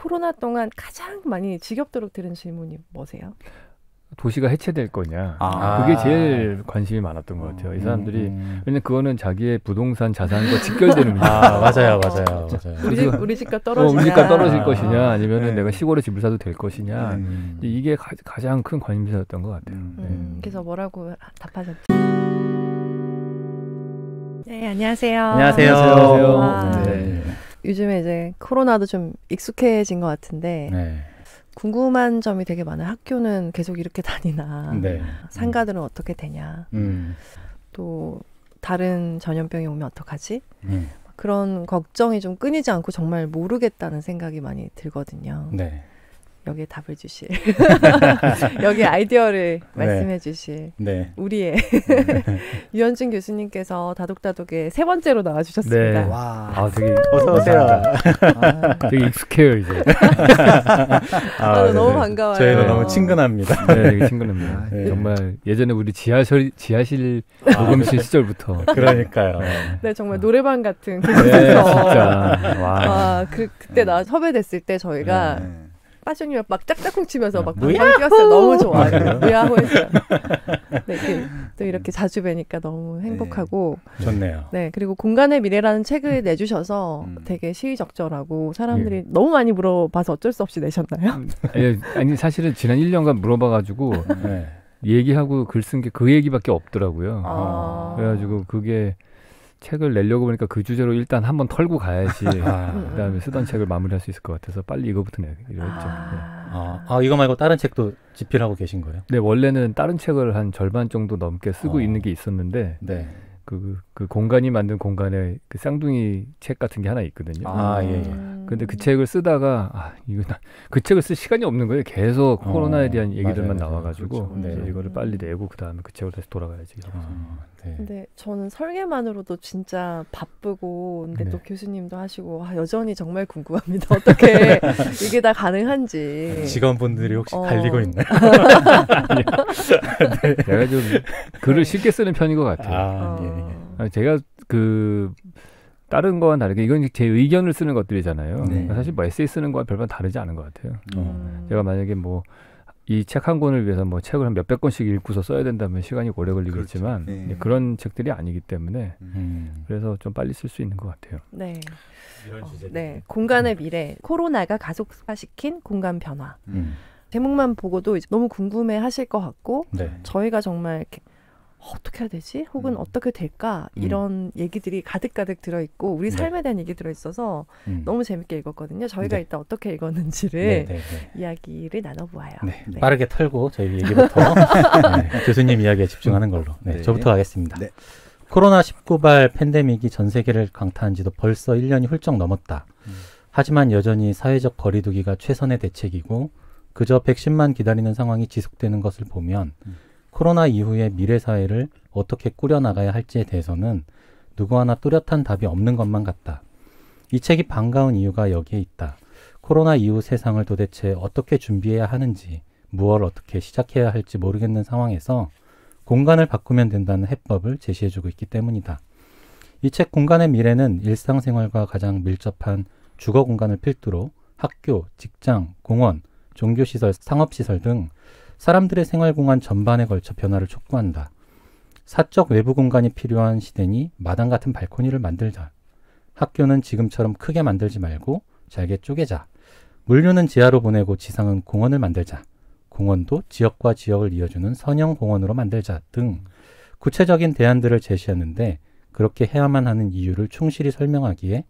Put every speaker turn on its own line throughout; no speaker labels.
코로나 동안 가장 많이 지겹도록 들은 질문이 뭐세요?
도시가 해체될 거냐. 아. 그게 제일 관심이 많았던 것 같아요. 이 사람들이 음, 음. 왜냐면 그거는 자기의 부동산 자산과 직결되는 문제. 아, 맞아요, 맞아요, 어. 우리 집 우리 집값 어, 떨어지냐. 어, 우리 집값 떨어질 것이냐, 아. 아니면 네. 내가 시골에 집을 사도 될 것이냐. 음. 이게 가, 장큰 관심사였던 것 같아요. 음.
네. 음, 그래서 뭐라고 답하셨죠? 네, 안녕하세요. 안녕하세요. 안녕하세요. 네. 아. 네. 요즘에 이제 코로나도 좀 익숙해진 것 같은데 네. 궁금한 점이 되게 많아요. 학교는 계속 이렇게 다니나 네. 상가들은 음. 어떻게 되냐 음. 또 다른 전염병이 오면 어떡하지? 음. 그런 걱정이 좀 끊이지 않고 정말 모르겠다는 생각이 많이 들거든요. 네. 여기에 답을 주실 여기 아이디어를 네. 말씀해 주실 네. 우리의 유현준 교수님께서 다독다독의 세 번째로 나와 주셨습니다. 네. 와. 아 되게 어서 오세요. 아. 되게
익숙해요 이제. 아, 아, 너무 네. 반가워요. 저희는 너무 친근합니다. 아. 네, 되게 친근합니다. 아, 네. 정말 예전에 우리 지하실 지하실 아. 녹음실 시절부터. 그러니까요.
네, 정말 노래방 같은 곳에서 와. 그, 그때 나 섭외됐을 때 저희가 따숑이면 막 짝짝꿍 치면서 막 뛰었어요. 너무 좋아요. 야호 아, 했어요. 네, 또 이렇게 자주 뵈니까 너무 네. 행복하고 네. 좋네요. 네, 그리고 공간의 미래라는 책을 음. 내주셔서 음. 되게 시의적절하고 사람들이 예. 너무 많이 물어봐서 어쩔 수 없이 내셨나요? 음.
아니 사실은 지난 1년간 물어봐가지고 네. 얘기하고 글 쓴 게 그 얘기밖에 없더라고요. 아. 그래가지고 그게 책을 내려고 보니까 그 주제로 일단 한번 털고 가야지 아, 그다음에 음, 음. 쓰던 책을 마무리할 수 있을 것 같아서 빨리 이거부터 내야겠죠.
아.
네. 아, 이거 말고 다른 책도 집필하고 계신 거예요? 네, 원래는 다른 책을 한 절반 정도 넘게 쓰고 어. 있는 게 있었는데 네. 그, 그 공간이 만든 공간에 그 쌍둥이 책 같은 게 하나 있거든요. 아, 예, 예. 음. 근데 그 책을 쓰다가 아, 이거 나, 그 책을 쓸 시간이 없는 거예요. 계속 코로나에 어, 대한 얘기들만 맞아요, 나와가지고 그렇죠. 네. 이거를 빨리 내고 그 다음에 그책을 다시 돌아가야지. 어. 네.
근데 저는 설계만으로도 진짜 바쁘고 근데 네. 또 교수님도 하시고 아, 여전히 정말 궁금합니다. 어떻게 이게 다 가능한지. 직원분들이 혹시 어. 달리고 있나요? 네.
제가 좀 글을 네. 쉽게 쓰는 편인 것 같아요. 아, 어. 예, 예. 아, 제가 그 다른 거와 다르게 이건 제 의견을 쓰는 것들이잖아요. 네. 사실 뭐 에세이 쓰는 거와 별반 다르지 않은 것 같아요. 어. 음. 제가 만약에 뭐 이책한 권을 위해서 뭐 책을 한 몇백 권씩 읽고서 써야 된다면 시간이 오래 그렇죠. 걸리겠지만 그렇죠. 네. 그런 책들이 아니기 때문에 음. 음. 그래서 좀 빨리 쓸 수 있는 것 같아요.
네. 어, 네. 공간의 미래. 코로나가 가속화시킨 공간 변화. 음. 제목만 보고도 너무 궁금해 하실 것 같고 네. 저희가 정말 어떻게 해야 되지? 혹은 음. 어떻게 될까? 음. 이런 음. 얘기들이 가득가득 들어있고 우리 네. 삶에 네. 대한 얘기 들어있어서 음. 너무 재밌게 읽었거든요. 저희가 네. 일단 어떻게 읽었는지를 네, 네, 네. 이야기를 나눠보아요. 빠르게 털고 저희 얘기부터 교수님 이야기에 집중하는 음. 걸로 저부터
가겠습니다. 코로나19 발 팬데믹이 전 세계를 강타한 지도 벌써 1년이 훌쩍 넘었다. 음. 하지만 여전히 사회적 거리두기가 최선의 대책이고 그저 백신만 기다리는 상황이 지속되는 것을 보면 코로나 이후의 미래 사회를 어떻게 꾸려나가야 할지에 대해서는 누구 하나 뚜렷한 답이 없는 것만 같다. 이 책이 반가운 이유가 여기에 있다. 코로나 이후 세상을 도대체 어떻게 준비해야 하는지, 무엇을 어떻게 시작해야 할지 모르겠는 상황에서 공간을 바꾸면 된다는 해법을 제시해주고 있기 때문이다. 이 책 공간의 미래는 일상생활과 가장 밀접한 주거 공간을 필두로 학교, 직장, 공원, 종교시설, 상업시설 등 사람들의 생활 공간 전반에 걸쳐 변화를 촉구한다. 사적 외부 공간이 필요한 시대니 마당 같은 발코니를 만들자. 학교는 지금처럼 크게 만들지 말고 잘게 쪼개자. 물류는 지하로 보내고 지상은 공원을 만들자. 공원도 지역과 지역을 이어주는 선형 공원으로 만들자 등 구체적인 대안들을 제시하는데 그렇게 해야만 하는 이유를 충실히 설명하기에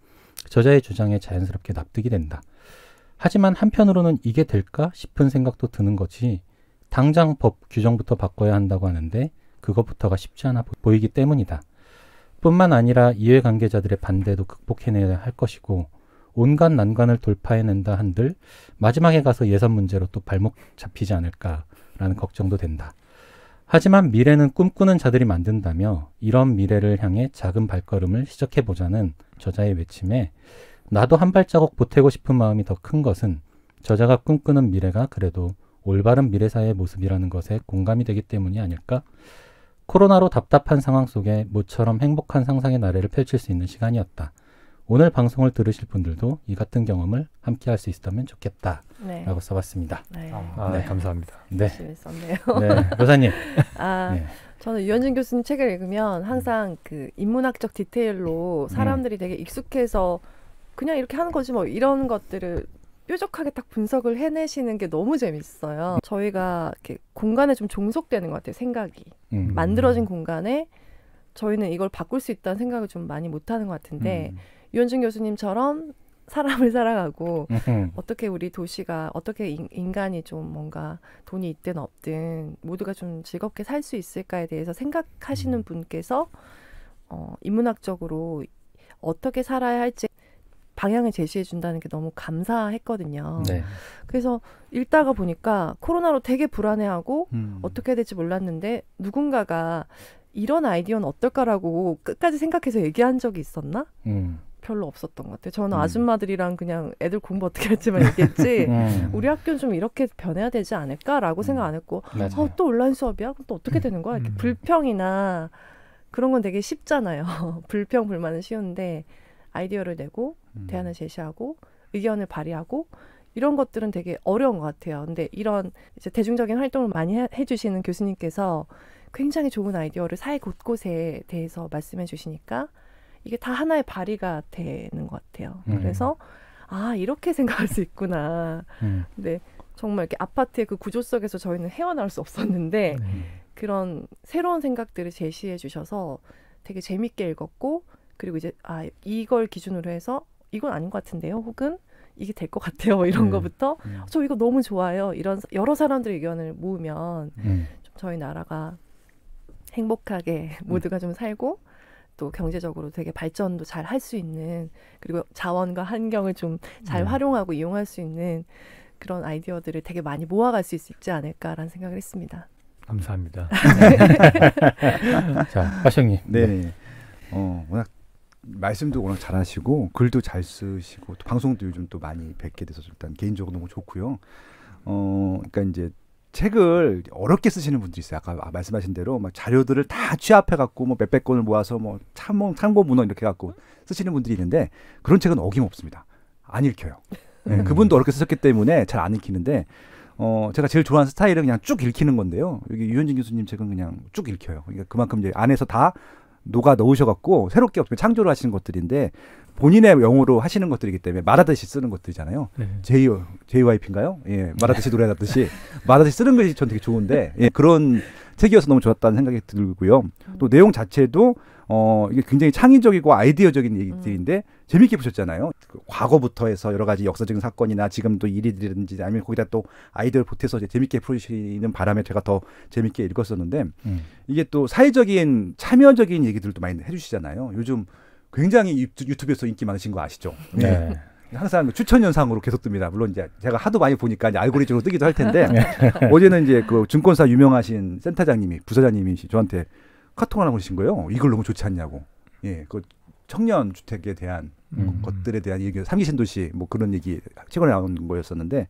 저자의 주장에 자연스럽게 납득이 된다. 하지만 한편으로는 이게 될까 싶은 생각도 드는 거지 당장 법 규정부터 바꿔야 한다고 하는데 그것부터가 쉽지 않아 보이기 때문이다. 뿐만 아니라 이해관계자들의 반대도 극복해내야 할 것이고 온갖 난관을 돌파해낸다 한들 마지막에 가서 예산 문제로 또 발목 잡히지 않을까라는 걱정도 된다. 하지만 미래는 꿈꾸는 자들이 만든다며 이런 미래를 향해 작은 발걸음을 시작해보자는 저자의 외침에 나도 한 발자국 보태고 싶은 마음이 더 큰 것은 저자가 꿈꾸는 미래가 그래도 올바른 미래사회의 모습이라는 것에 공감이 되기 때문이 아닐까? 코로나로 답답한 상황 속에 모처럼 행복한 상상의 나래를 펼칠 수 있는 시간이었다. 오늘 방송을 들으실 분들도 이 같은 경험을 함께 할 수 있다면 좋겠다. 네. 라고 써봤습니다. 네. 아, 아 네. 감사합니다. 네. 열심히 네요 네. 교사님.
아, 네. 저는 유현진 교수님 책을 읽으면 항상 음. 그 인문학적 디테일로 음. 사람들이 음. 되게 익숙해서 그냥 이렇게 하는 거지 뭐 이런 것들을 뾰족하게 딱 분석을 해내시는 게 너무 재밌어요. 저희가 이렇게 공간에 좀 종속되는 것 같아요. 생각이 음. 만들어진 공간에 저희는 이걸 바꿀 수 있다는 생각을 좀 많이 못하는 것 같은데 음. 유현준 교수님처럼 사람을 사랑하고 으 음. 어떻게 우리 도시가 어떻게 인, 간이좀 뭔가 돈이 있든 없든 모두가 좀 즐겁게 살 수 있을까에 대해서 생각하시는 음. 분께서 어, 인문학적으로 어떻게 살아야 할지 방향을 제시해 준다는 게 너무 감사했거든요. 네. 그래서 읽다가 보니까 코로나로 되게 불안해하고 음. 어떻게 해야 될지 몰랐는데 누군가가 이런 아이디어는 어떨까라고 끝까지 생각해서 얘기한 적이 있었나? 음. 별로 없었던 것 같아요. 저는 음. 아줌마들이랑 그냥 애들 공부 어떻게 할지만 얘기했지 음. 우리 학교는 좀 이렇게 변해야 되지 않을까라고 음. 생각 안 했고 맞또 네, 어, 네. 온라인 수업이야? 그럼 또 어떻게 되는 거야? 이렇게 음. 불평이나 그런 건 되게 쉽잖아요. 불평 불만은 쉬운데 아이디어를 내고 음. 대안을 제시하고 의견을 발휘하고 이런 것들은 되게 어려운 것 같아요. 근데 이런 이제 대중적인 활동을 많이 해, 주시는 교수님께서 굉장히 좋은 아이디어를 사회 곳곳에 대해서 말씀해 주시니까 이게 다 하나의 발휘가 되는 것 같아요. 음. 그래서 아 이렇게 생각할 수 있구나. 음. 근데 정말 이렇게 아파트의 그 구조 속에서 저희는 헤어나올 수 없었는데 음. 그런 새로운 생각들을 제시해 주셔서 되게 재밌게 읽었고 그리고 이제 아 이걸 기준으로 해서 이건 아닌 것 같은데요. 혹은 이게 될 것 같아요. 이런 음. 거부터 음. 저 이거 너무 좋아요. 이런 여러 사람들의 의견을 모으면 음. 좀 저희 나라가 행복하게 모두가 좀 살고 또 경제적으로 되게 발전도 잘 할 수 있는 그리고 자원과 환경을 좀잘 음. 활용하고 이용할 수 있는 그런 아이디어들을 되게 많이 모아갈 수 있지 않을까라는 생각을 했습니다.
감사합니다.
자, 화성님. 네. 네. 어, 워낙 말씀도 워낙 잘하시고 글도 잘 쓰시고 또 방송도 요즘 또 많이 뵙게 돼서 일단 개인적으로 너무 좋고요. 어, 그러니까 이제 책을 어렵게 쓰시는 분들이 있어요. 아까 말씀하신 대로 막 자료들을 다 취합해 갖고 뭐 몇백 권을 모아서 뭐 참고 참고 문헌 이렇게 갖고 쓰시는 분들이 있는데 그런 책은 어김없습니다. 안 읽혀요. 네, 그분도 어렵게 쓰셨기 때문에 잘 안 읽히는데 어 제가 제일 좋아하는 스타일은 그냥 쭉 읽히는 건데요. 여기 유현진 교수님 책은 그냥 쭉 읽혀요. 그러니까 그만큼 이제 안에서 다 녹아 넣으셔갖고 새롭게 없으 게 창조를 하시는 것들인데 본인의 영어로 하시는 것들이기 때문에 말하듯이 쓰는 것들이잖아요. 네. J, JYP인가요? 예, 말하듯이 노래하듯이 말하듯이 쓰는 것이 전 되게 좋은데 예, 그런 책이어서 너무 좋았다는 생각이 들고요. 음. 또 내용 자체도 어 이게 굉장히 창의적이고 아이디어적인 음. 얘기들인데 음. 재밌게 보셨잖아요. 그 과거부터 해서 여러 가지 역사적인 사건이나 지금도 일이든지 아니면 거기다 또 아이디어를 보태서 이제 재밌게 풀어주시는 바람에 제가 더 재밌게 읽었었는데 음. 이게 또 사회적인 참여적인 얘기들도 많이 해주시잖아요. 요즘 굉장히 유튜브에서 인기 많으신 거 아시죠? 네. 네. 항상 추천 현상으로 계속 뜹니다. 물론 이제 제가 하도 많이 보니까 이제 알고리즘으로 뜨기도 할 텐데 네. 어제는 이제 그 증권사 유명하신 센터장님이 부사장님이 시 저한테 카톡 하나 보내신 거예요. 이걸 너무 좋지 않냐고. 예, 그 청년 주택에 대한 음. 것들에 대한 얘기, 삼기 신도시 뭐 그런 얘기 최근에 나온 거였었는데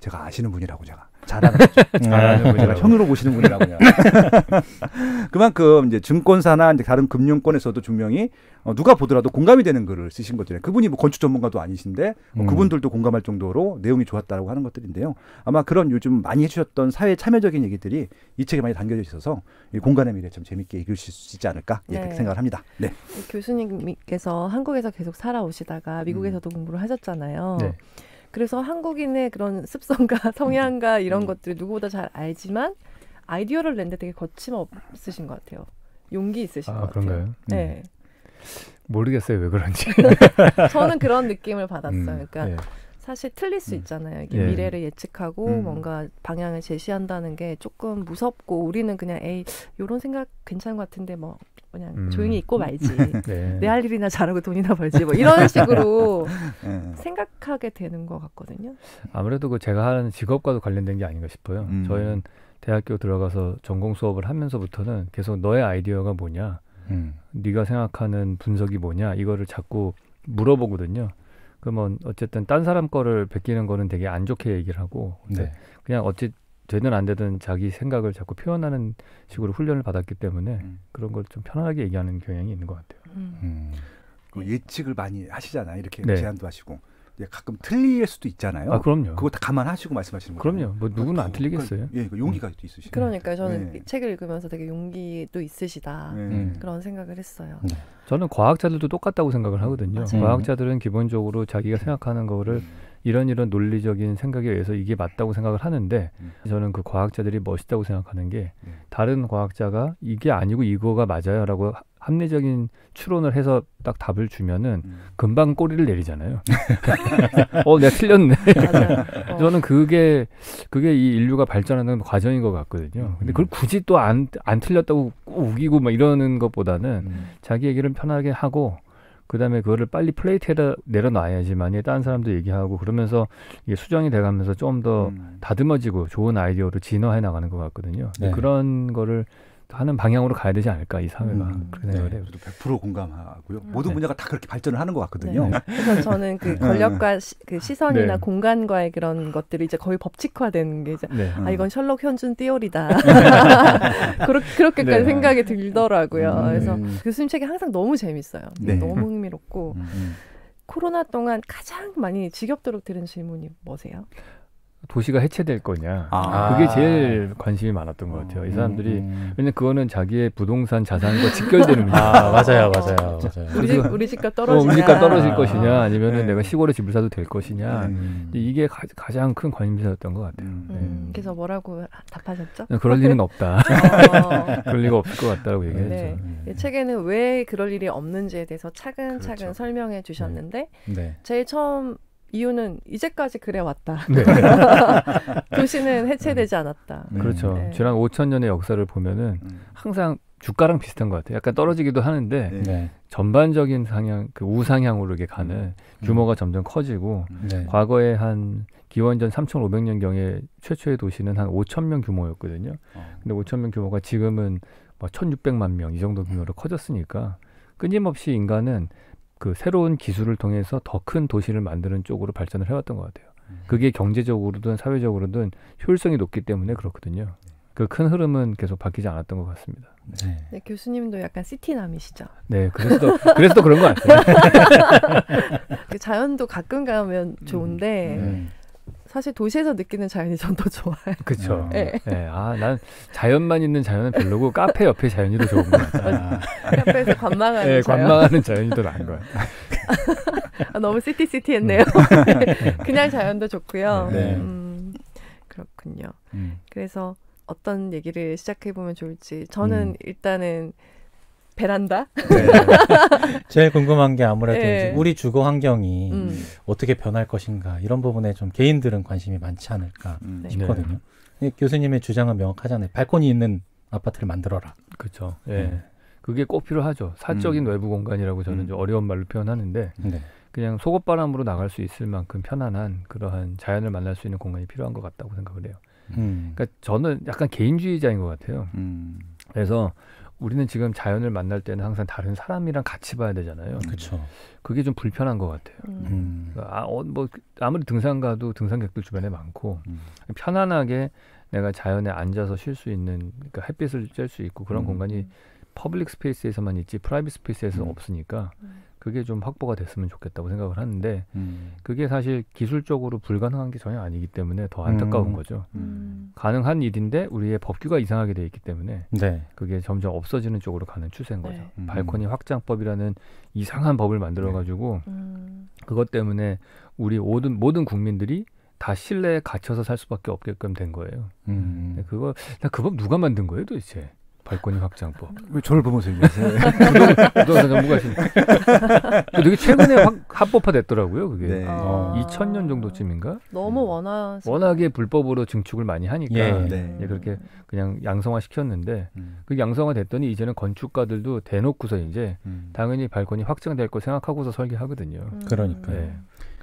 제가 아시는 분이라고 제가 잘하는 거죠. 네. 제으로 보시는 분이라고요. 그만큼 이제 증권사나 이제 다른 금융권에서도 분명히 어, 누가 보더라도 공감이 되는 글을 쓰신 것들이에요. 그분이 뭐 건축 전문가도 아니신데 어, 음. 그분들도 공감할 정도로 내용이 좋았다고 하는 것들인데요. 아마 그런 요즘 많이 해주셨던 사회 참여적인 얘기들이 이 책에 많이 담겨져 있어서 이 공간의 미래 참 재밌게 읽으실 수 있지 않을까 네. 그렇게 생각을 합니다. 네.
교수님께서 한국에서 계속 살아오시다가 미국에서도 음. 공부를 하셨잖아요. 네. 그래서 한국인의 그런 습성과 성향과 이런 음. 것들을 누구보다 잘 알지만 아이디어를 낸 데 되게 거침없으신 것 같아요. 용기 있으신 아, 것 같아요. 그런가요? 네. 네.
모르겠어요 왜 그런지. 저는 그런 느낌을 음, 받았어요. 그러니까 예.
사실 틀릴 수 음. 있잖아요. 이게 예. 미래를 예측하고 음. 뭔가 방향을 제시한다는 게 조금 무섭고 우리는 그냥 에이 요런 생각 괜찮은 것 같은데 뭐 그냥 음. 조용히 있고 말지 네. 내할 일이나 잘하고 돈이나 벌지 뭐 이런 식으로 예. 생각하게 되는 것 같거든요.
아무래도 그 제가 하는 직업과도 관련된 게 아닌가 싶어요. 음. 저희는 대학교 들어가서 전공 수업을 하면서부터는 계속 너의 아이디어가 뭐냐, 음. 네가 생각하는 분석이 뭐냐 이거를 자꾸 물어보거든요. 그러면 어쨌든 딴 사람 거를 베끼는 거는 되게 안 좋게 얘기를 하고 네. 그냥 어찌 되든 안 되든 자기 생각을 자꾸 표현하는 식으로 훈련을 받았기 때문에 음. 그런 걸 좀 편안하게 얘기하는 경향이 있는 것 같아요.
음.
음. 그 예측을 많이 하시잖아요. 이렇게 네. 제안도 하시고 예, 가끔 틀릴 수도 있잖아요. 아, 그럼요. 그거 다 감안하시고 말씀하시는 거예요. 그럼요. 뭐 누구나 아, 그러니까 안 틀리겠어요. 그러니까 예, 그, 예, 용기가 음. 있으시죠.
그러니까 저는 네. 책을 읽으면서 되게 용기도 있으시다 네. 그런 생각을 했어요. 네.
저는 과학자들도 똑같다고 생각을 하거든요. 맞아요. 과학자들은 기본적으로 자기가 음. 생각하는 거를 음. 이런 이런 논리적인 생각에 의해서 이게 맞다고 생각을 하는데 저는 그 과학자들이 멋있다고 생각하는 게 다른 과학자가 이게 아니고 이거가 맞아요라고 합리적인 추론을 해서 딱 답을 주면은 음. 금방 꼬리를 내리잖아요. 어, 내가 틀렸네. 저는 그게 그게 이 인류가 발전하는 과정인 것 같거든요. 근데 음. 그걸 굳이 또 안안 안 틀렸다고 우기고 막 이러는 것보다는 음. 자기 얘기를 편하게 하고 그다음에 그거를 빨리 플레이트에 내려놔야지만이 다른 사람도 얘기하고 그러면서 이게 수정이 돼가면서 좀더 음. 다듬어지고 좋은 아이디어로 진화해 나가는 것 같거든요. 네. 그런 거를
하는 방향으로 가야 되지 않을까 이 사회가 음, 그런 생각을 네. 해요. 100% 공감하고요. 음. 모든 네. 분야가 다 그렇게 발전을 하는 것 같거든요. 네. 그래서 저는 그 네. 권력과 시, 그 시선이나 네.
공간과의 그런 것들이 이제 거의 법칙화되는 게 이제 아 이건 음. 셜록 현준 띠오리다 그렇, 그렇게까지 생각이 들더라고요. 음, 그래서 교수님 그 책이 항상 너무 재밌어요. 너무 흥미롭고 음. 코로나 동안 가장 많이 지겹도록 들은 질문이 뭐세요?
도시가 해체될 거냐 아. 그게 제일 관심이 많았던 것 같아요. 이 음. 사람들이 음. 왜냐 면 그거는 자기의 부동산 자산과 직결되는 문제. 아 맞아요, 맞아요, 맞아요. 우리 우리 집값 떨어지냐, 어, 우리 집값 떨어질 것이냐, 아. 아니면 네. 내가 시골에 집을 사도 될 것이냐. 음. 이게 가, 장큰 관심사였던 것 같아요. 음. 네. 음,
그래서 뭐라고 답하셨죠? 네, 그럴 리는 없다. 어. 그럴 리가 없을 것같다고 얘기했죠. 네. 네. 책에는 왜 그럴 일이 없는지에 대해서 차근차근 그렇죠. 설명해 주셨는데 네. 네. 제일 처음 이유는 이제까지 그래왔다. 네. 도시는 해체되지 않았다. 네. 그렇죠. 네.
지난 5천 년의 역사를 보면은 음. 항상 주가랑 비슷한 것 같아요. 약간 떨어지기도 하는데 네. 네. 전반적인 상향, 그 우상향으로 이게 가는 음. 규모가 점점 커지고 음. 네. 과거에 한 기원전 3,500년 경에 최초의 도시는 한 5천 명 규모였거든요. 어. 근데 5천 명 규모가 지금은 뭐 1,600만 명 이 정도 규모로 커졌으니까 끊임없이 인간은 그 새로운 기술을 통해서 더 큰 도시를 만드는 쪽으로 발전을 해왔던 것 같아요. 음. 그게 경제적으로든 사회적으로든 효율성이 높기 때문에 그렇거든요. 네. 그큰 흐름은 계속 바뀌지 않았던 것 같습니다. 네.
네 교수님도 약간 시티남이시죠. 네, 그래서 또, 그래서 또 그런 것 같아요. 그 자연도 가끔 가면 좋은데 음, 음. 사실 도시에서 느끼는 자연이 전 더 좋아요. 그렇죠. 네. 네.
아, 난 자연만 있는 자연은 별로고 카페 옆에 자연이 더 좋은 것같아
카페에서 관망하는 네, 자연. 관망하는 자연이 더 나은
거예 아, 너무 시티시티 했네요. 음. 그냥
자연도 좋고요. 네. 네. 음, 그렇군요. 음. 그래서 어떤 얘기를 시작해 보면 좋을지 저는 음. 일단은 베란다? 네.
제일 궁금한 게 아무래도 네. 우리 주거 환경이 음. 어떻게 변할 것인가 이런 부분에 좀 개인들은 관심이 많지 않을까 음. 네. 싶거든요. 네. 교수님의 주장은 명확하잖아요. 발코니 있는 아파트를 만들어라. 그렇죠. 예.
그게 꼭 필요하죠. 사적인 음. 외부 공간이라고 저는 음. 좀 어려운 말로 표현하는데 네. 그냥 속옷바람으로 나갈 수 있을 만큼 편안한 그러한 자연을 만날 수 있는 공간이 필요한 것 같다고 생각을 해요. 음. 그러니까 저는 약간 개인주의자인 것 같아요. 음. 그래서 우리는 지금 자연을 만날 때는 항상 다른 사람이랑 같이 봐야 되잖아요. 그렇죠. 그게 좀 불편한 것 같아요. 음. 음. 그러니까, 아, 어, 뭐 아무리 등산 가도 등산객들 주변에 많고 음. 편안하게 내가 자연에 앉아서 쉴 수 있는 그러니까 햇빛을 쬐 수 있고 그런 음. 공간이 퍼블릭 스페이스에서만 있지 프라이빗 스페이스에서는 음. 없으니까 그게 좀 확보가 됐으면 좋겠다고 생각을 하는데 음. 그게 사실 기술적으로 불가능한 게 전혀 아니기 때문에 더 안타까운 음. 거죠. 음. 가능한 일인데 우리의 법규가 이상하게 돼 있기 때문에 네. 그게 점점 없어지는 쪽으로 가는 추세인 네. 거죠. 네. 발코니 확장법이라는 이상한 법을 만들어 가지고 네. 음. 그것 때문에 우리 모든 모든 국민들이 다 실내에 갇혀서 살 수밖에 없게끔 된 거예요. 음. 네, 그거 그법 누가 만든 거예요, 도대체? 발권이 확장법. 왜 저를 보면서 얘기하세요? 부동산 전문가시니까. 되게 최근에 확, 합법화됐더라고요, 그게. 네. 아. 어, 2000년 어. 정도쯤인가?
너무 음. 원하
워낙에 불법으로 증축을 많이 하니까 예, 예 네. 예, 그렇게 그냥 양성화 시켰는데 음. 그 양성화 됐더니 이제는 건축가들도 대놓고서 이제 음. 당연히 발권이 확장될 거
생각하고서 설계하거든요. 음. 그러니까. 네.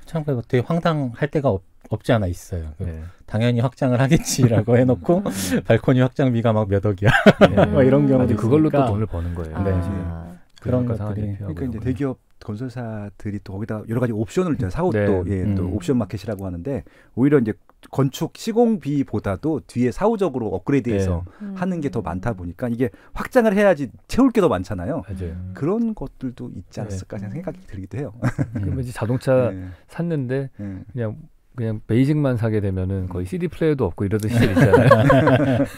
참 되게 황당할 때가 없, 없지 않아 있어요. 그 네. 당연히 확장을 하겠지라고 해놓고 음. 발코니 확장비가 막몇 억이야. 네. 막 이런 경우도 그걸로 또 돈을 버는 거예요. 네. 아.
그러니까 그런 것들이 그러니까 이제 대기업 건설사들이 또 거기다 여러 가지 옵션을 이제 사고 네. 또, 예, 음. 또 옵션 마켓이라고 하는데 오히려 이제 건축 시공비보다도 뒤에 사후적으로 업그레이드해서 네. 음. 하는 게 더 많다 보니까 이게 확장을 해야지 채울 게 더 많잖아요. 맞아요. 음. 그런 것들도 있지 않을까 네. 생각이 들기도 해요.
그러면 이제 자동차 네. 샀는데 네. 그냥 그냥 베이직만 사게 되면은 거의 음. CD 플레이어도 없고 이러듯이 있잖아요.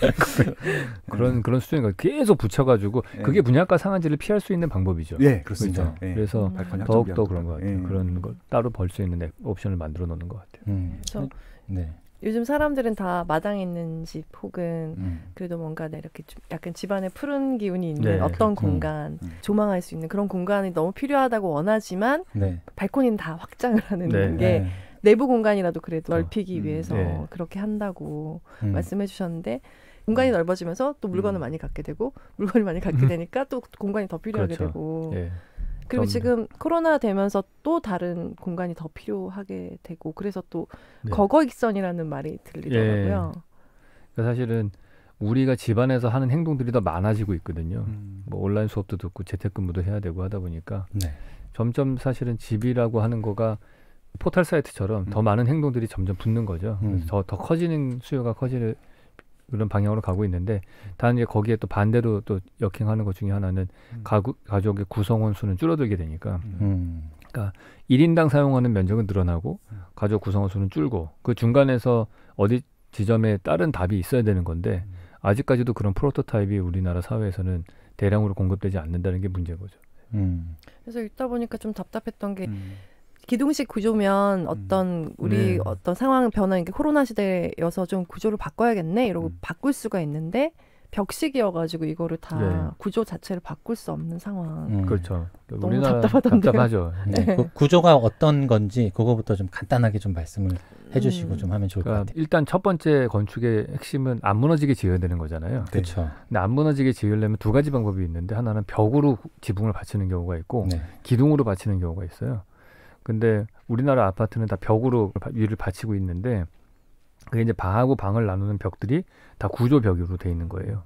그런 그런 수준인가 계속 붙여가지고 예. 그게 분양가 상한제를 피할 수 있는 방법이죠. 예, 그렇습니다. 그렇죠? 예. 그래서 더욱 더 그런 것 같아요. 예. 그런 걸 따로 벌 수 있는 옵션을 만들어 놓는 것 같아요. 음. 그래서 네.
요즘 사람들은 다 마당에 있는 집 혹은 음. 그래도 뭔가 내 이렇게 좀 약간 집안에 푸른 기운이 있는 네, 어떤 그렇군 음. 공간 음. 조망할 수 있는 그런 공간이 너무 필요하다고 원하지만 네. 발코니는 다 확장을 하는 네. 게. 네. 내부 공간이라도 그래도 아, 넓히기 음, 위해서 네. 그렇게 한다고 음. 말씀해 주셨는데 공간이 음. 넓어지면서 또 물건을 음. 많이 갖게 되고 물건을 많이 갖게 음. 되니까 또 공간이 더 필요하게 그렇죠. 되고 예. 그리고 그럼요. 지금 코로나 되면서 또 다른 공간이 더 필요하게 되고 그래서 또 네. 거거익선이라는 말이 들리더라고요. 예.
그 사실은 우리가 집안에서 하는 행동들이 더 많아지고 있거든요. 음. 뭐 온라인 수업도 듣고 재택근무도 해야 되고 하다 보니까 네. 점점 사실은 집이라고 하는 거가 포털 사이트처럼 더 음. 많은 행동들이 점점 붙는 거죠. 음. 그래서 더, 더 커지는 수요가 커지는 그런 방향으로 가고 있는데 단 이제 거기에 또 반대로 또 역행하는 것 중에 하나는 음. 가구, 가족의 구성원 수는 줄어들게 되니까 그러니까 1인당 사용하는 면적은 늘어나고 가족 구성원 수는 줄고 그 중간에서 어디 지점에 다른 답이 있어야 되는 건데 아직까지도 그런 프로토타입이 우리나라 사회에서는 대량으로 공급되지 않는다는 게 문제인 거죠.
음.
그래서 읽다 보니까 좀 답답했던 게 음. 기둥식 구조면 음. 어떤 우리 네. 어떤 상황 변화, 이게 그러니까 코로나 시대여서 좀 구조를 바꿔야겠네 이러고 음. 바꿀 수가 있는데 벽식이어가지고 이거를 다 네. 구조 자체를 바꿀 수 없는 상황. 음. 네. 그렇죠. 그 너무 답답하던데요. 답답하죠. 네. 네. 그
구조가 어떤 건지 그거부터 좀 간단하게 좀 말씀을 음. 해주시고 좀 하면 좋을 그러니까
것 같아요. 일단 첫 번째 건축의 핵심은 안 무너지게 지어야 되는 거잖아요. 네. 그렇죠. 근데 안 무너지게 지으려면 두 가지 방법이 있는데 하나는 벽으로 지붕을 받치는 경우가 있고 기둥으로 받치는 경우가 있어요. 근데 우리나라 아파트는 다 벽으로 위를 받치고 있는데 그게 이제 방하고 방을 나누는 벽들이 다 구조 벽으로 돼 있는 거예요.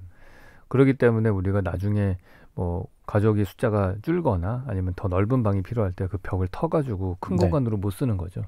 그렇기 때문에 우리가 나중에 뭐 가족이 숫자가 줄거나 아니면 더 넓은 방이 필요할 때 그 벽을 터가지고 큰 네. 공간으로 못 쓰는 거죠.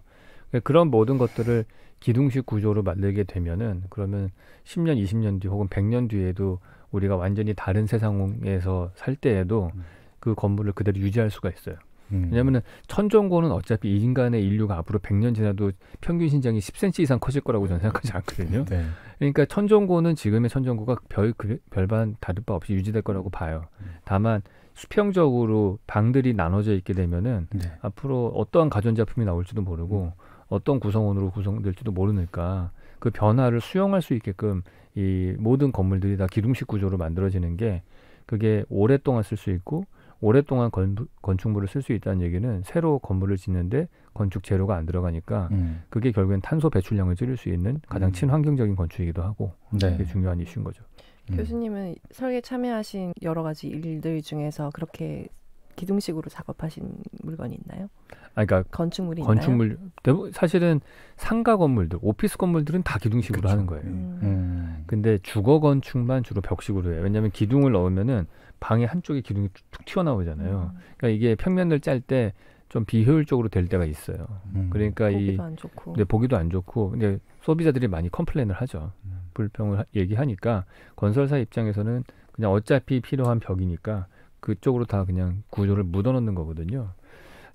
그러니까 그런 모든 것들을 기둥식 구조로 만들게 되면은 그러면 10년, 20년 뒤 혹은 100년 뒤에도 우리가 완전히 다른 세상에서 살 때에도 음. 그 건물을 그대로 유지할 수가 있어요. 음. 왜냐면 천정고는 어차피 인간의 인류가 앞으로 100년 지나도 평균 신장이 10cm 이상 커질 거라고 저는 생각하지 않거든요. 네. 그러니까 천정고는 지금의 천정고가 별 그, 별반 다를 바 없이 유지될 거라고 봐요. 음. 다만 수평적으로 방들이 나눠져 있게 되면은 네. 앞으로 어떠한 가전제품이 나올지도 모르고 음. 어떤 구성원으로 구성될지도 모르니까 그 변화를 수용할 수 있게끔 이 모든 건물들이 다 기둥식 구조로 만들어지는 게 그게 오랫동안 쓸 수 있고 오랫동안 건, 건축물을 쓸 수 있다는 얘기는 새로 건물을 짓는데 건축 재료가 안 들어가니까 음. 그게 결국엔 탄소 배출량을 줄일 수 있는 가장 음. 친환경적인 건축이기도 하고 네. 그게 중요한 이슈인 거죠. 음.
교수님은 설계 참여하신 여러 가지 일들 중에서 그렇게 기둥식으로 작업하신 물건이 있나요? 아, 그러니까 건축물이 건축물
있나요? 사실은 상가 건물들, 오피스 건물들은 다 기둥식으로 그쵸. 하는 거예요. 음. 음. 음. 근데 주거 건축만 주로 벽식으로 해요. 왜냐하면 기둥을 넣으면은 방의 한쪽에 기둥이 툭 튀어나오잖아요. 음. 그러니까 이게 평면을 짤 때 좀 비효율적으로 될 때가 있어요. 음. 그러니까 보기도 이안 좋고. 네, 보기도 안 좋고 근데 소비자들이 많이 컴플레인을 하죠. 음. 불평을 하, 얘기하니까 건설사 입장에서는 그냥 어차피 필요한 벽이니까 그쪽으로 다 그냥 구조를 묻어놓는 거거든요.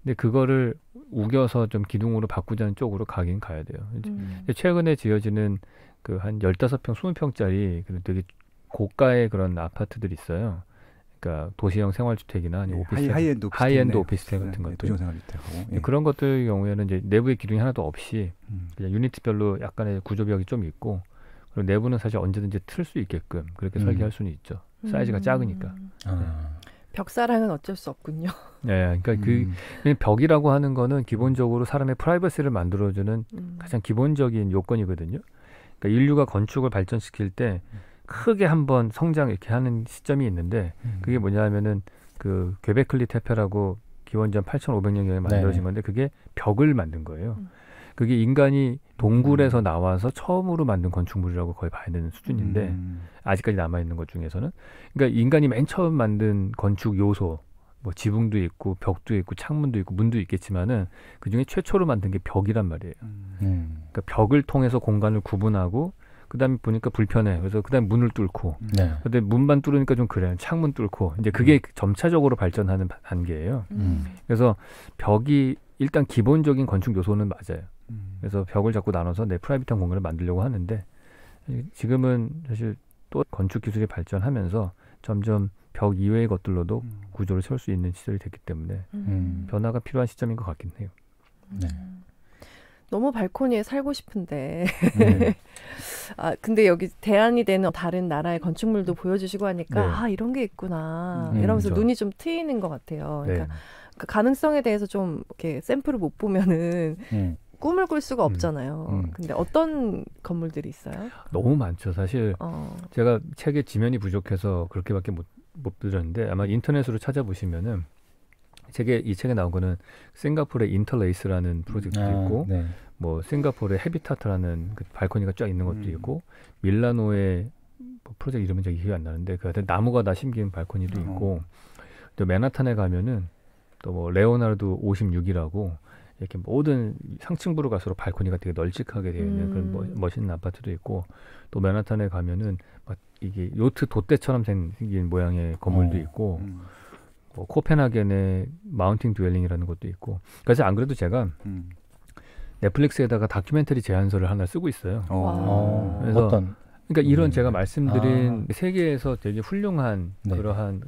근데 그거를 우겨서 좀 기둥으로 바꾸자는 쪽으로 가긴 가야 돼요. 음. 최근에 지어지는 그 한 열다섯 평 스무 평짜리 되게 고가의 그런 아파트들이 있어요. 그러니까 도시형 생활주택이나 아니 예, 네, 오피스텔, 하이, 엔드 오피스텔, 하이엔드 네, 오피스텔, 같은 네, 것들, 도생활주택하고 예. 그런 것들 경우에는 이제 내부의 기둥이 하나도 없이 음. 그냥 유니트별로 약간의 구조벽이 좀 있고 그리고 내부는 사실 언제든지 틀 수 있게끔 그렇게 음. 설계할 수는 있죠. 사이즈가 음. 작으니까. 아.
네. 벽사랑은 어쩔 수 없군요.
네, 그러니까 그 음. 벽이라고 하는 거는 기본적으로 사람의 프라이버시를 만들어주는 음. 가장 기본적인 요건이거든요. 그러니까 인류가 건축을 발전시킬 때 음. 크게 한번 성장 이렇게 하는 시점이 있는데 음. 그게 뭐냐면은 그 괴베클리 태페라고 기원전 8,500년경에 만들어진 네. 건데 그게 벽을 만든 거예요. 음. 그게 인간이 동굴에서 음. 나와서 처음으로 만든 건축물이라고 거의 봐야 되는 수준인데 음. 아직까지 남아 있는 것 중에서는 그러니까 인간이 맨 처음 만든 건축 요소 뭐 지붕도 있고 벽도 있고 창문도 있고 문도 있겠지만은 그중에 최초로 만든 게 벽이란 말이에요. 음. 그러니까 벽을 통해서 공간을 구분하고 그다음에 보니까 불편해. 그래서 그다음 에 문을 뚫고. 네. 근데 문만 뚫으니까 좀 그래. 창문 뚫고. 이제 그게 음. 점차적으로 발전하는 단계예요. 음. 음. 그래서 벽이 일단 기본적인 건축 요소는 맞아요. 음. 그래서 벽을 자꾸 나눠서 내 프라이빗한 공간을 만들려고 하는데 지금은 사실 또 건축 기술이 발전하면서 점점 벽 이외의 것들로도 음. 구조를 세울 수 있는 시절이 됐기 때문에 음. 변화가 필요한 시점인 것 같긴 해요.
네. 너무 발코니에 살고 싶은데. 네. 아, 근데 여기 대안이 되는 다른 나라의 건축물도 보여주시고 하니까, 네. 아, 이런 게 있구나. 음, 이러면서 저... 눈이 좀 트이는 것 같아요. 네. 그러니까 그 가능성에 대해서 좀 이렇게 샘플을 못 보면은 음. 꿈을 꿀 수가 음. 없잖아요. 음, 근데 어떤 건물들이 있어요?
너무 많죠. 사실 어. 제가 책의 지면이 부족해서 그렇게밖에 못, 못 드렸는데 아마 인터넷으로 찾아보시면은 책에 이 책에 나온 거는 싱가포르의 인터레이스라는 프로젝트도 아, 있고 네. 뭐 싱가포르의 헤비타트라는 그 발코니가 쫙 있는 것도 음. 있고 밀라노의 뭐 프로젝트 이름은 제가 기억이 안 나는데 그 하여튼 나무가 다 심긴 발코니도 어. 있고 또 맨하탄에 가면은 또 뭐 레오나르도 56이라고 이렇게 모든 상층부로 갈수록 발코니가 되게 널찍하게 되어 있는 음. 그런 멋, 음. 멋있는 아파트도 있고 또 맨하탄에 가면은 막 이게 요트 돛대처럼 생긴 모양의 건물도 어. 있고 음. 뭐 코펜하겐의 마운팅 듀엘링이라는 것도 있고. 그래서 안 그래도 제가 음. 넷플릭스에다가 다큐멘터리 제안서를 하나 쓰고 있어요. 어. 그래서 어떤? 그러니까 이런 음. 제가 말씀드린 아. 세계에서 되게 훌륭한 네. 그러한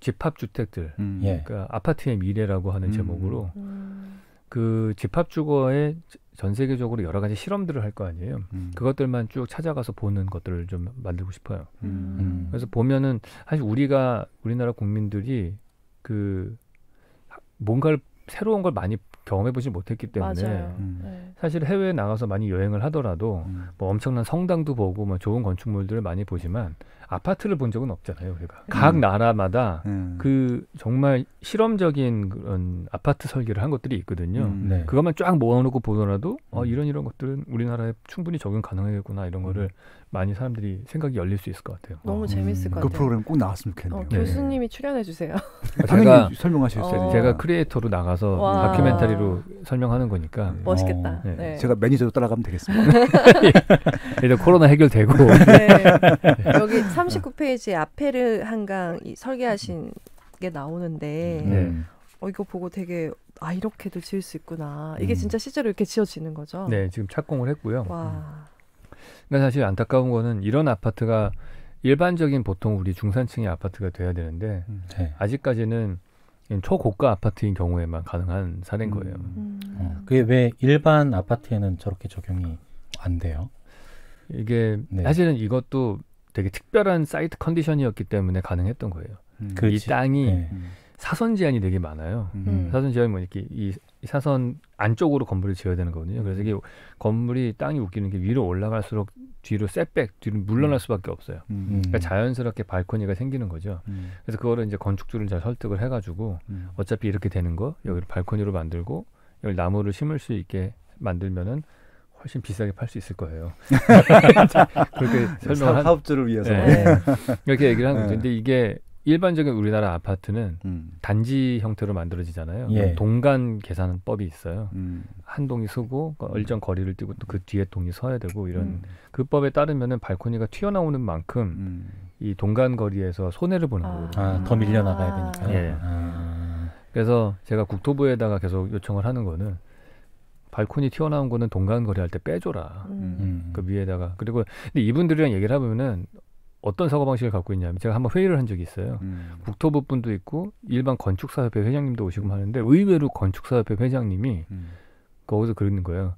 집합 주택들, 음. 그러니까 예. 아파트의 미래라고 하는 음. 제목으로 음. 그 집합 주거의 전 세계적으로 여러 가지 실험들을 할 거 아니에요. 음. 그것들만 쭉 찾아가서 보는 것들을 좀 만들고 싶어요. 음. 그래서 보면은 사실 우리가 우리나라 국민들이 그 뭔가를 새로운 걸 많이 경험해보지 못했기 때문에 음. 네. 사실 해외에 나가서 많이 여행을 하더라도 음. 뭐 엄청난 성당도 보고 뭐 좋은 건축물들을 많이 보지만 아파트를 본 적은 없잖아요 우리가 음. 각 나라마다 음. 그 정말 실험적인 그런 아파트 설계를 한 것들이 있거든요 음. 네. 그것만 쫙 모아놓고 보더라도 어 음. 이런 이런 것들은 우리나라에 충분히 적용 가능하겠구나 이런 음. 거를 많이 사람들이 생각이 열릴 수 있을 것 같아요 너무 어. 재밌을 것 그 같아요 그 프로그램 꼭 나왔으면 좋겠네요 어, 네.
교수님이 네. 출연해 주세요 당연히 설명하셨어요 실 어. 제가
크리에이터로 나가서 와. 다큐멘터리로 설명하는 거니까 네. 멋있겠다 어, 네. 네. 제가 매니저로 따라가면 되겠습니다 예. 이제 코로나 해결되고 여기
39페이지 앞페르 한강 설계하신 게 나오는데 네. 어, 이거 보고 되게 아 이렇게도 지을 수 있구나. 이게 음. 진짜 실제로 이렇게 지어지는 거죠? 네,
지금 착공을 했고요. 와. 음. 그러니까 사실 안타까운 거는 이런 아파트가 일반적인 보통 우리 중산층의 아파트가 돼야 되는데 음. 네. 아직까지는 초고가 아파트인 경우에만 가능한 사례인 음. 거예요. 음. 음. 그게 왜
일반 아파트에는 저렇게
적용이 안 돼요? 이게 네. 사실은 이것도 되게 특별한 사이트 컨디션이었기 때문에 가능했던 거예요. 음, 이 땅이 네. 음. 사선 제한이 되게 많아요. 음. 음. 사선 제한이 뭐 이렇게 이 사선 안쪽으로 건물을 지어야 되는 거거든요. 그래서 이게 건물이 땅이 웃기는 게 위로 올라갈수록 뒤로 셋백 뒤로 물러날 음. 수밖에 없어요. 음. 그러니까 자연스럽게 발코니가 생기는 거죠. 그래서 그거를 이제 건축주를 잘 설득을 해가지고 어차피 이렇게 되는 거 여기를 발코니로 만들고 여기 나무를 심을 수 있게 만들면은 훨씬 비싸게 팔 수 있을 거예요. 그렇게 설명을 사업주를 위해서 네. 이렇게 얘기를 하는 거죠. 네. 근데 이게 일반적인 우리나라 아파트는 음. 단지 형태로 만들어지잖아요. 예. 그러니까 동간 계산법이 있어요. 음. 한 동이 서고 얼정 그 음. 거리를 띄고 또 그 뒤에 동이 서야 되고 이런 음. 그 법에 따르면은 발코니가 튀어나오는 만큼 음. 이 동간 거리에서 손해를 보는 아. 거거든요. 아, 더 밀려 나가야 되니까. 예. 아. 그래서 제가 국토부에다가 계속 요청을 하는 거는 발코니 튀어나온 거는 동강거리할때 빼줘라. 음. 음. 그 위에다가 그리고 근데 이분들이랑 얘기를 하면은 어떤 사고 방식을 갖고 있냐면 제가 한번 회의를 한 적이 있어요. 음. 국토부 분도 있고 일반 건축사협회 회장님도 오시고 하는데 의외로 건축사협회 회장님이 음. 거기서 그러는 거예요.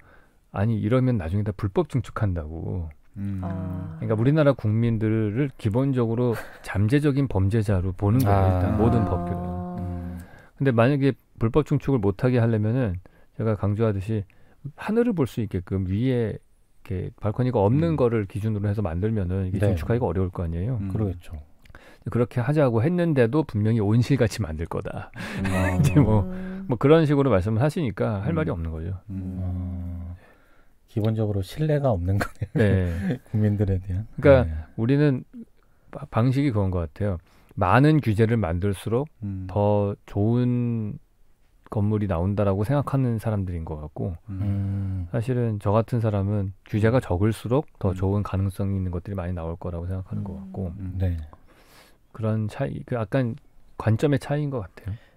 아니 이러면 나중에 다 불법 증축한다고. 음. 아. 그러니까 우리나라 국민들을 기본적으로 잠재적인 범죄자로 보는 거예요. 일단 아. 모든 법규는. 아. 근데 만약에 불법 증축을 못하게 하려면은 제가 강조하듯이 하늘을 볼 수 있게끔 위에 이렇게 발코니가 없는 음. 거를 기준으로 해서 만들면은 이게 네. 건축하기가 어려울 거 아니에요. 음. 그러겠죠. 그렇게 하자고 했는데도 분명히 온실같이 만들 거다. 음. 이제 뭐, 음. 뭐 그런 식으로 말씀을 하시니까 할 말이 음. 없는 거죠. 기본적으로
신뢰가 없는 거네요.
네.
국민들에 대한.
그러니까 네. 우리는 방식이 그런 것 같아요. 많은 규제를 만들수록 더 좋은 건물이 나온다라고 생각하는 사람들인 것 같고 음. 음. 사실은 저 같은 사람은 규제가 음. 적을수록 더 음. 좋은 가능성이 있는 것들이 많이 나올 거라고 생각하는 것
같고 음. 네.
그런 차이 그 약간 관점의 차이인 것 같아요.